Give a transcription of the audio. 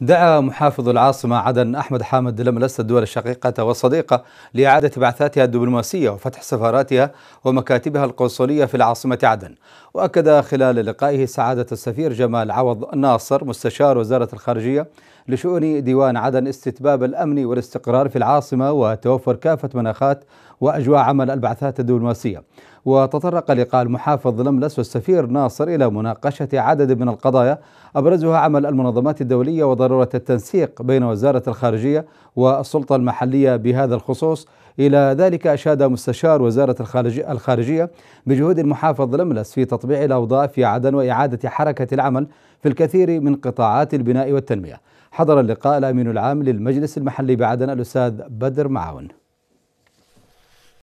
دعا محافظ العاصمة عدن أحمد حامد لست الدول الشقيقة والصديقة لإعادة بعثاتها الدبلوماسية وفتح سفاراتها ومكاتبها القنصلية في العاصمة عدن وأكد خلال لقائه سعادة السفير جمال عوض ناصر مستشار وزارة الخارجية لشؤون ديوان عدن استتباب الأمن والاستقرار في العاصمة وتوفر كافة مناخات وأجواء عمل البعثات الدبلوماسية وتطرق لقاء المحافظ لملس والسفير ناصر إلى مناقشة عدد من القضايا أبرزها عمل المنظمات الدولية وضرورة التنسيق بين وزارة الخارجية والسلطة المحلية بهذا الخصوص إلى ذلك أشاد مستشار وزارة الخارجية بجهود المحافظ لملس في تطبيع الأوضاع في عدن وإعادة حركة العمل في الكثير من قطاعات البناء والتنمية حضر اللقاء الأمين العام للمجلس المحلي بعدن الأستاذ بدر معاون